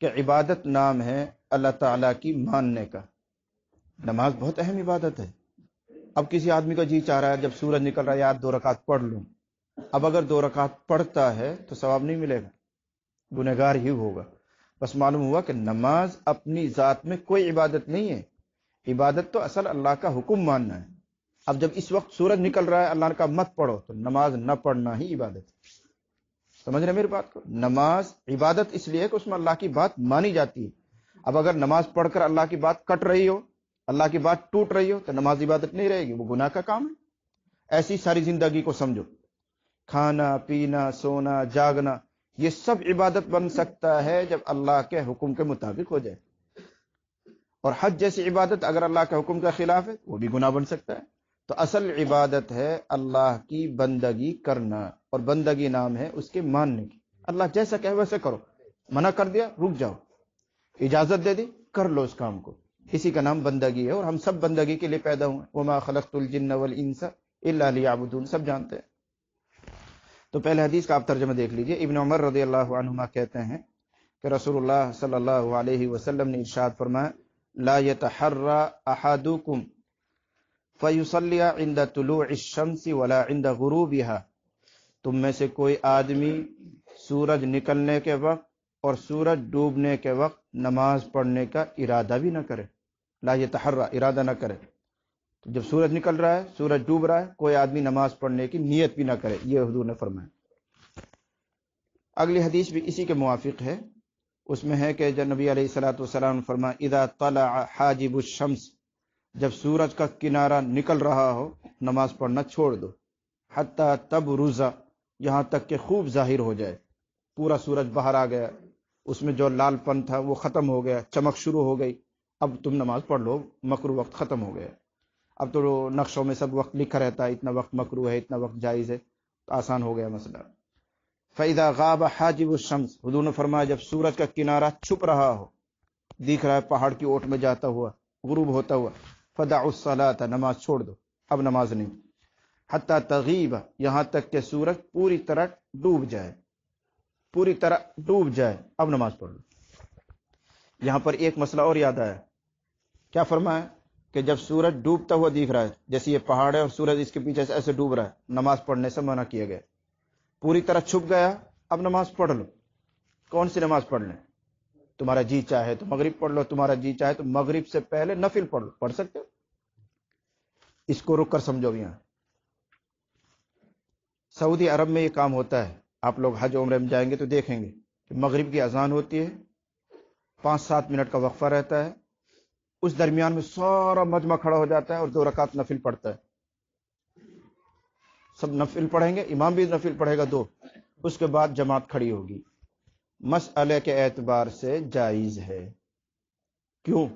کہ عبادت نام ہے اللہ تعالیٰ کی ماننے کا نماز بہت اہم عبادت ہے اب کسی آدمی کا جی چاہ رہا ہے جب سورج نکل رہا ہے یار دو رکعت پڑھ لوں اب اگر دو رکعت پڑھتا ہے تو ثواب نہیں ملے گا گنہ گار ہی ہوگا بس معلوم ہوا کہ نماز اپنی ذات میں کوئی عبادت نہیں ہے عبادت تو اصل اللہ کا حکم ماننا ہے اب جب اس وقت سورج نکل رہا ہے اللہ کا مت پڑھو تو نماز نہ پڑھنا ہی عبادت سمجھ رہے میری بات کو نماز عبادت اس لیے کہ اس میں اللہ کی بات مانی جاتی ہے اب اگر نماز پڑھ کر اللہ کی بات کٹ رہی ہو اللہ کی بات ٹوٹ رہی ہو تو نماز عبادت نہیں رہے گی وہ گناہ کا کام ہے ایسی ساری زندگی کو سمجھو کھانا پینا سونا جاگنا یہ سب عبادت بن سکتا ہے جب اللہ کے حکم کے مطابق ہو جائے اور حج جیسی عبادت اگر اللہ کے حکم کا خلاف ہے وہ بھی گناہ بن سکتا ہے تو اصل عبادت ہے اللہ کی بندگی کرنا اور بندگی نام ہے اس کے ماننے کی اللہ جیسا کہے ویسے کرو منع کر دیا رک جاؤ اجازت دے دی کر لو اس کام کو اسی کا نام بندگی ہے اور ہم سب بندگی کے لیے پیدا ہوئے وہ خلقت خلط والانس الا البود سب جانتے ہیں تو پہلے حدیث کا آپ ترجمہ دیکھ لیجئے ابن عمر رضی اللہ عنہما کہتے ہیں کہ رسول اللہ صلی اللہ علیہ وسلم نے ارشاد فرمایا لا يتحرى احدكم فيصلي عند طلوع الشمس ولا عند غروبها تم میں سے کوئی آدمی سورج نکلنے کے وقت اور سورج ڈوبنے کے وقت نماز پڑھنے کا ارادہ بھی نہ کرے لا یتحری ارادہ نہ کرے جب سورج نکل رہا ہے سورج ڈوب رہا ہے کوئی آدمی نماز پڑھنے کی نیت بھی نہ کرے یہ حضور نے فرمایا اگلی حدیث بھی اسی کے موافق ہے اس میں ہے کہ جب نبی علیہ السلاۃ والسلام فرما ادا تلا حاجب الشمس جب سورج کا کنارہ نکل رہا ہو نماز پڑھنا چھوڑ دو حتیٰ تب روزہ یہاں تک کہ خوب ظاہر ہو جائے پورا سورج باہر آ گیا اس میں جو لال پن تھا وہ ختم ہو گیا چمک شروع ہو گئی اب تم نماز پڑھ لو مکرو وقت ختم ہو گیا اب تو نقشوں میں سب وقت لکھا رہتا ہے اتنا وقت مکرو ہے اتنا وقت جائز ہے تو آسان ہو گیا مسئلہ فیضا غاب حاجب شمس نے فرمایا جب سورج کا کنارہ چھپ رہا ہو دیکھ رہا ہے پہاڑ کی اوٹ میں جاتا ہوا غروب ہوتا ہوا فدا اسلاتا نماز چھوڑ دو اب نماز نہیں حتیٰ تغیب یہاں تک کہ سورج پوری طرح ڈوب جائے پوری طرح ڈوب جائے اب نماز پڑھ لو یہاں پر ایک مسئلہ اور یاد آیا کیا فرمایا کہ جب سورج ڈوبتا ہوا دکھ رہا ہے جیسے یہ پہاڑ ہے اور سورج اس کے پیچھے ایسے ڈوب رہا ہے نماز پڑھنے سے منع کیا گیا پوری طرح چھپ گیا اب نماز پڑھ لو کون سی نماز پڑھ لیں تمہارا جی چاہے تو مغرب پڑھ لو تمہارا جی چاہے تو مغرب سے پہلے نفل پڑھ لو پڑھ سکتے اس کو رک کر سمجھو یہاں سعودی عرب میں یہ کام ہوتا ہے آپ لوگ حج عمرے میں جائیں گے تو دیکھیں گے کہ مغرب کی اذان ہوتی ہے پانچ سات منٹ کا وقفہ رہتا ہے اس درمیان میں سارا مجمع کھڑا ہو جاتا ہے اور دو رکعت نفل پڑتا ہے سب نفل پڑھیں گے امام بھی نفل پڑھے گا دو اس کے بعد جماعت کھڑی ہوگی مسئلے کے اعتبار سے جائز ہے کیوں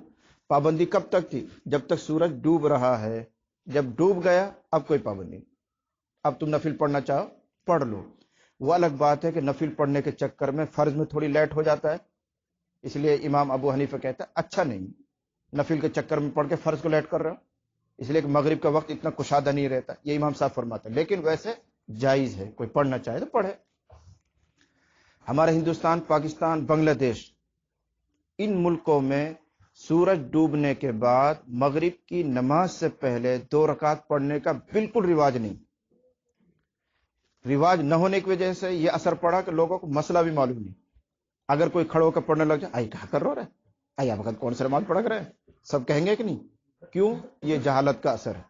پابندی کب تک تھی جب تک سورج ڈوب رہا ہے جب ڈوب گیا اب کوئی پابندی نہیں اب تم نفل پڑھنا چاہو پڑھ لو وہ الگ بات ہے کہ نفل پڑھنے کے چکر میں فرض میں تھوڑی لیٹ ہو جاتا ہے اس لیے امام ابو حنیفہ کہتا ہے اچھا نہیں نفل کے چکر میں پڑھ کے فرض کو لیٹ کر رہے ہو اس لیے کہ مغرب کا وقت اتنا کشادہ نہیں رہتا یہ امام صاحب فرماتے ہیں لیکن ویسے جائز ہے کوئی پڑھنا چاہے تو پڑھے ہمارے ہندوستان پاکستان بنگلہ دیش ان ملکوں میں سورج ڈوبنے کے بعد مغرب کی نماز سے پہلے دو رکعت پڑھنے کا بالکل رواج نہیں رواج نہ ہونے کی وجہ سے یہ اثر پڑا کہ لوگوں کو مسئلہ بھی معلوم نہیں اگر کوئی کھڑو کا پڑھنے لگ جائے آئی کہاں کر رہا ہے آئی آپ کون سا نماز پڑک رہے ہیں سب کہیں گے کہ نہیں کیوں یہ جہالت کا اثر ہے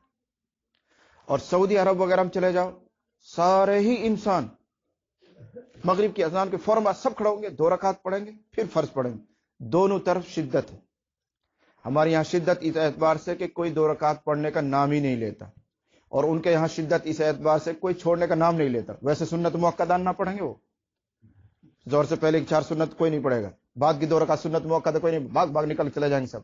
اور سعودی عرب وغیرہ میں چلے جاؤ سارے ہی انسان مغرب کی اذان کے بعد سب کھڑے ہوں گے دو رکعت پڑھیں گے پھر فرض پڑھیں گے دونوں طرف شدت ہے ہمارے یہاں شدت اس اعتبار سے کہ کوئی دو رکعت پڑھنے کا نام ہی نہیں لیتا اور ان کے یہاں شدت اس اعتبار سے کوئی چھوڑنے کا نام نہیں لیتا ویسے سنت موقع دان نہ پڑھیں گے وہ زور سے پہلے چار سنت کوئی نہیں پڑے گا بعد کی دو رکعت سنت موقع کوئی نہیں بھاگ بھاگ نکل چلے جائیں گے سب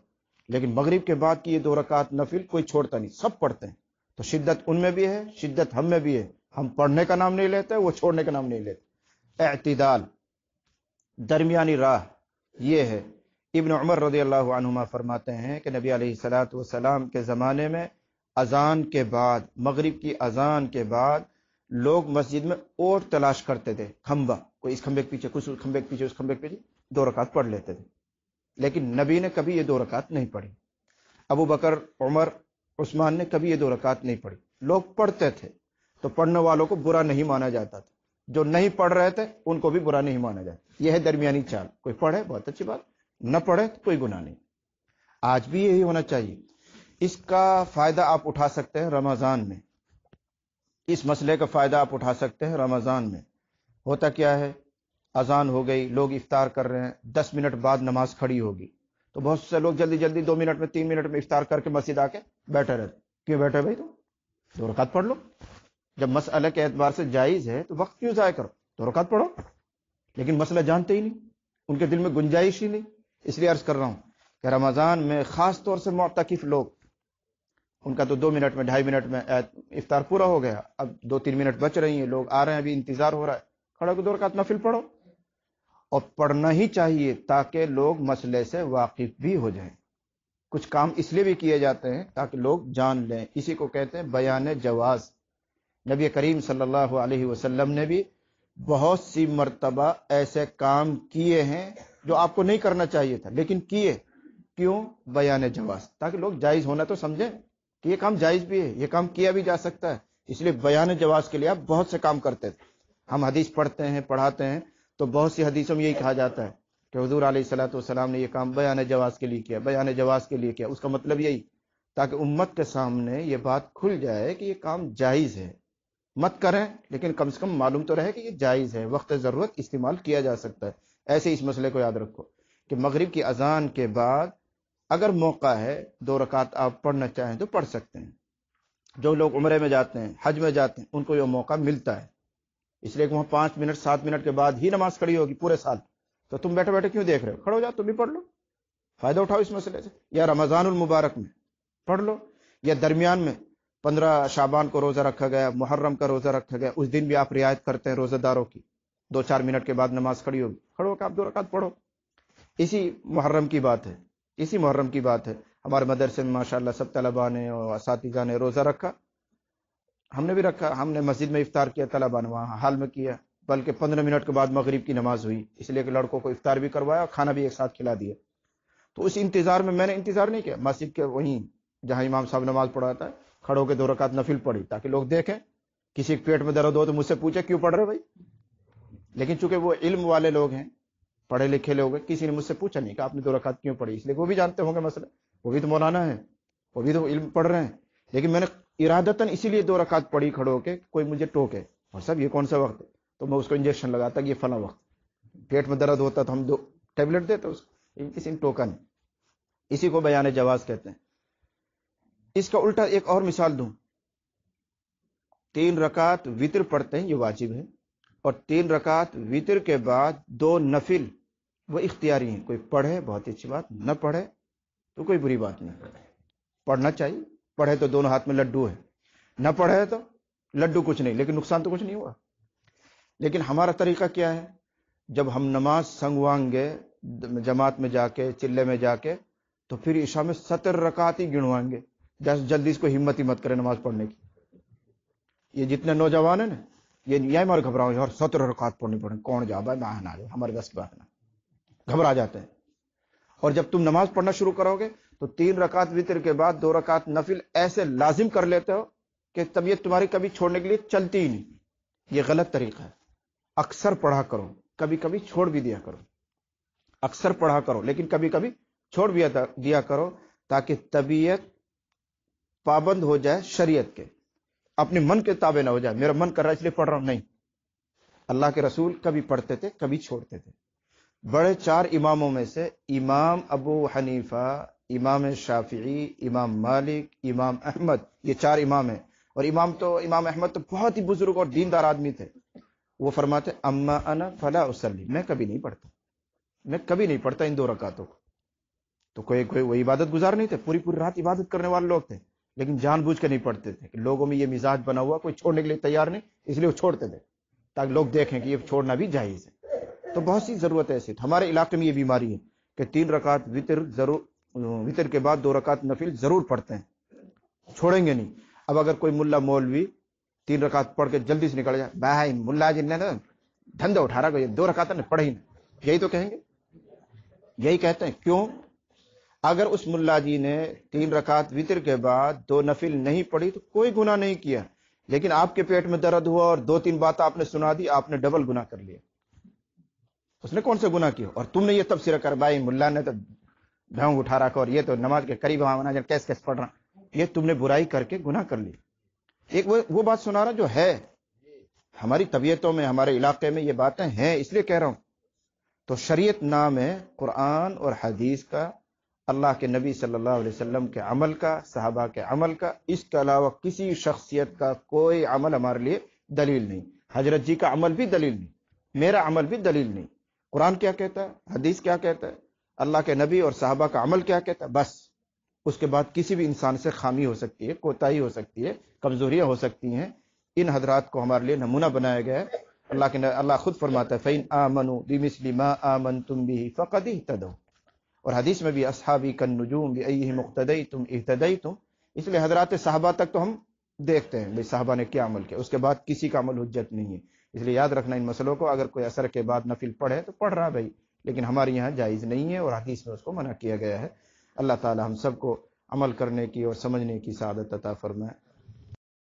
لیکن مغرب کے بعد کی یہ دو رکعت نفل کوئی چھوڑتا نہیں سب پڑھتے ہیں تو شدت ان میں بھی ہے شدت ہم میں بھی ہے ہم پڑھنے کا نام نہیں لیتے وہ چھوڑنے کا نام نہیں لیتے اعتدال درمیانی راہ یہ ہے ابن عمر رضی اللہ عنہما فرماتے ہیں کہ نبی علیہ السلاۃ وسلام کے زمانے میں اذان کے بعد مغرب کی اذان کے بعد لوگ مسجد میں اور تلاش کرتے تھے کھمبا کوئی اس کھمبے کے پیچھے کچھ کھمبے کے پیچھے اس کھمبے کے پیچھے دو رکعت پڑھ لیتے تھے لیکن نبی نے کبھی یہ دو رکعت نہیں پڑھی ابو بکر عمر عثمان نے کبھی یہ دو رکعت نہیں پڑھی لوگ پڑھتے تھے تو پڑھنے والوں کو برا نہیں مانا جاتا تھا جو نہیں پڑھ رہے تھے ان کو بھی برا نہیں مانا جاتا یہ ہے درمیانی چال کوئی پڑھے بہت اچھی بات نہ پڑھے تو کوئی گناہ نہیں آج بھی یہی ہونا چاہیے اس کا فائدہ آپ اٹھا سکتے ہیں رمضان میں اس مسئلے کا فائدہ آپ اٹھا سکتے ہیں رمضان میں ہوتا کیا ہے اذان ہو گئی لوگ افطار کر رہے ہیں دس منٹ بعد نماز کھڑی ہوگی تو بہت سے لوگ جلدی جلدی دو منٹ میں تین منٹ میں افطار کر کے مسجد آ کے بیٹھے رہتے کیوں بیٹھے بھائی تم دو رکعت پڑھ لو جب مسئلہ کے اعتبار سے جائز ہے تو وقت کیوں ضائع کرو دو رکعت پڑھو لیکن مسئلہ جانتے ہی نہیں ان کے دل میں گنجائش ہی نہیں اس لیے عرض کر رہا ہوں کہ رمضان میں خاص طور سے معتقف لوگ ان کا تو دو منٹ میں ڈھائی منٹ میں افطار پورا ہو گیا اب دو تین منٹ بچ رہی ہیں لوگ آ رہے ہیں ابھی انتظار ہو رہا ہے کھڑا کو دو رکعت نفل پڑھو اور پڑھنا ہی چاہیے تاکہ لوگ مسئلے سے واقف بھی ہو جائیں کچھ کام اس لیے بھی کیے جاتے ہیں تاکہ لوگ جان لیں اسی کو کہتے ہیں بیان جواز نبی کریم صلی اللہ علیہ وسلم نے بھی بہت سی مرتبہ ایسے کام کیے ہیں جو آپ کو نہیں کرنا چاہیے تھا لیکن کیے کیوں بیان جواز تاکہ لوگ جائز ہونا تو سمجھیں کہ یہ کام جائز بھی ہے یہ کام کیا بھی جا سکتا ہے اس لیے بیان جواز کے لیے آپ بہت سے کام کرتے تھے ہم حدیث پڑھتے ہیں پڑھاتے ہیں تو بہت سی حدیثوں میں یہی کہا جاتا ہے کہ حضور علیہ السلاۃ والسلام نے یہ کام بیان جواز کے لیے کیا بیان جواز کے لیے کیا اس کا مطلب یہی تاکہ امت کے سامنے یہ بات کھل جائے کہ یہ کام جائز ہے مت کریں لیکن کم سے کم معلوم تو رہے کہ یہ جائز ہے وقت ضرورت استعمال کیا جا سکتا ہے ایسے اس مسئلے کو یاد رکھو کہ مغرب کی اذان کے بعد اگر موقع ہے دو رکعت آپ پڑھنا چاہیں تو پڑھ سکتے ہیں جو لوگ عمرے میں جاتے ہیں حج میں جاتے ہیں ان کو یہ موقع ملتا ہے اس لیے کہ وہاں پانچ منٹ سات منٹ کے بعد ہی نماز کھڑی ہوگی پورے سال تو تم بیٹھے بیٹھے کیوں دیکھ رہے ہو کھڑو جاؤ تم بھی پڑھ لو فائدہ اٹھاؤ اس مسئلے سے یا رمضان المبارک میں پڑھ لو یا درمیان میں پندرہ شابان کو روزہ رکھا گیا محرم کا روزہ رکھا گیا اس دن بھی آپ رعایت کرتے ہیں روزہ داروں کی دو چار منٹ کے بعد نماز کھڑی ہوگی کھڑو کہ آپ دو رکعت پڑھو اسی محرم کی بات ہے اسی محرم کی بات ہے ہمارے مدرسے میں ماشاءاللہ سب طلبا نے اور اساتذہ نے روزہ رکھا ہم نے بھی رکھا ہم نے مسجد میں افطار کیا طلبا نے وہاں حال میں کیا بلکہ پندرہ منٹ کے بعد مغرب کی نماز ہوئی اس لیے کہ لڑکوں کو افطار بھی کروایا اور کھانا بھی ایک ساتھ کھلا دیا تو اس انتظار میں میں نے انتظار نہیں کیا مسجد کے وہیں جہاں امام صاحب نماز پڑھا تھا کھڑوں کے دو رکعت نفل پڑھی تاکہ لوگ دیکھیں کسی کے پیٹ میں درد ہو تو مجھ سے پوچھا کیوں پڑھ رہے بھائی لیکن چونکہ وہ علم والے لوگ ہیں پڑھے لکھے لوگ ہیں کسی نے مجھ سے پوچھا نہیں کہ آپ نے دو رکعت کیوں پڑھی اس لیے وہ بھی جانتے ہوں گے مسئلہ وہ بھی تو مولانا ہے وہ بھی تو علم پڑھ رہے ہیں لیکن میں نے ارادتاً اسی لیے دو رکعت پڑھی کھڑو کے کوئی مجھے ٹوکے اور سب یہ کون سا وقت ہے تو میں اس کو انجیکشن لگاتا کہ یہ فلاں وقت پیٹ میں درد ہوتا تو ہم دو ٹیبلٹ دیتے اس کسی ٹوکن اسی کو بیان جواز کہتے ہیں اس کا الٹا ایک اور مثال دوں تین رکعت وطر پڑھتے ہیں یہ واجب ہے اور تین رکعت وطر کے بعد دو نفل وہ اختیاری ہیں کوئی پڑھے بہت اچھی بات نہ پڑھے تو کوئی بری بات نہیں پڑھنا چاہیے پڑھے تو دونوں ہاتھ میں لڈو ہے نہ پڑھے تو لڈو کچھ نہیں لیکن نقصان تو کچھ نہیں ہوا لیکن ہمارا طریقہ کیا ہے جب ہم نماز سنگوائیں گے جماعت میں جا کے چلے میں جا کے تو پھر عشاء میں ستر رکعت ہی گنوائیں گے جیسے جلدی اس کو ہمت ہی مت کرے نماز پڑھنے کی یہ جتنے نوجوان ہیں نا یہ نہیں گھبراؤں گھبراؤ اور ستر رکات پڑھنی پڑے کون جا بھائی نہ ہمارے دس بہنا گھبرا جاتے ہیں اور جب تم نماز پڑھنا شروع کرو گے تو تین رکعت وطر کے بعد دو رکعت نفل ایسے لازم کر لیتے ہو کہ طبیعت تمہاری کبھی چھوڑنے کے لیے چلتی ہی نہیں یہ غلط طریقہ ہے اکثر پڑھا کرو کبھی کبھی چھوڑ بھی دیا کرو اکثر پڑھا کرو لیکن کبھی کبھی چھوڑ بھی دیا کرو تاکہ طبیعت پابند ہو جائے شریعت کے اپنے من کے تابع نہ ہو جائے میرا من کر رہا ہے اس لیے پڑھ رہا ہوں نہیں اللہ کے رسول کبھی پڑھتے تھے کبھی چھوڑتے تھے بڑے چار اماموں میں سے امام ابو حنیفہ امام شافعی امام مالک امام احمد یہ چار امام ہیں اور امام تو امام احمد تو بہت ہی بزرگ اور دیندار آدمی تھے وہ فرماتے اما انا فلا اسلی میں کبھی نہیں پڑھتا میں کبھی نہیں پڑھتا ان دو رکعتوں کو تو کوئی کوئی وہ عبادت گزار نہیں تھے پوری پوری رات عبادت کرنے والے لوگ تھے لیکن جان بوجھ کے نہیں پڑھتے تھے کہ لوگوں میں یہ مزاج بنا ہوا کوئی چھوڑنے کے لیے تیار نہیں اس لیے وہ چھوڑتے تھے تاکہ لوگ دیکھیں کہ یہ چھوڑنا بھی جائز ہے تو بہت سی ضرورت ہے ایسی ہمارے علاقے میں یہ بیماری ہے کہ تین رکعت وطر ضرور وطر کے بعد دو رکعت نفل ضرور پڑھتے ہیں چھوڑیں گے نہیں اب اگر کوئی ملا مولوی تین رکعت پڑھ کے جلدی سے نکل جائے بھائی ملا جی دھندا اٹھا رہا دو نے تھا ہی نہیں یہی تو کہیں گے یہی کہتے ہیں کیوں اگر اس ملا جی نے تین رکعت وطر کے بعد دو نفل نہیں پڑھی تو کوئی گنا نہیں کیا لیکن آپ کے پیٹ میں درد ہوا اور دو تین بات آپ نے سنا دی آپ نے ڈبل گنا کر لیا اس نے کون سے گنا کیا اور تم نے یہ تبصرہ کر بھائی ملا نے تو ڈھونگ اٹھا رہا اور یہ تو نماز کے قریب ہمارا کیس کیس پڑھ رہا یہ تم نے برائی کر کے گنا کر لی ایک وہ بات سنا رہا جو ہے ہماری طبیعتوں میں ہمارے علاقے میں یہ باتیں ہیں اس لیے کہہ رہا ہوں تو شریعت نام ہے قرآن اور حدیث کا اللہ کے نبی صلی اللہ علیہ وسلم کے عمل کا صحابہ کے عمل کا اس کے علاوہ کسی شخصیت کا کوئی عمل ہمارے لیے دلیل نہیں حضرت جی کا عمل بھی دلیل نہیں میرا عمل بھی دلیل نہیں قرآن کیا کہتا ہے حدیث کیا کہتا ہے اللہ کے نبی اور صحابہ کا عمل کیا کہتا ہے بس اس کے بعد کسی بھی انسان سے خامی ہو سکتی ہے کوتاہی ہو سکتی ہے کمزوریاں ہو سکتی ہیں ان حضرات کو ہمارے لیے نمونہ بنایا گیا ہے اللہ کے اللہ خود فرماتا فین آ منسلی ما آ من تم بھی تدو اور حدیث میں بھی اصحابی کن نجوم بھی ائی مقتدئی تم احتدئی تم اس لیے حضرات صحابہ تک تو ہم دیکھتے ہیں بھائی صحابہ نے کیا عمل کیا اس کے بعد کسی کا عمل حجت نہیں ہے اس لیے یاد رکھنا ان مسئلوں کو اگر کوئی اثر کے بعد نفل پڑھے تو پڑھ رہا بھائی لیکن ہمارے یہاں جائز نہیں ہے اور حدیث میں اس کو منع کیا گیا ہے اللہ تعالی ہم سب کو عمل کرنے کی اور سمجھنے کی سعادت عطا فرمائے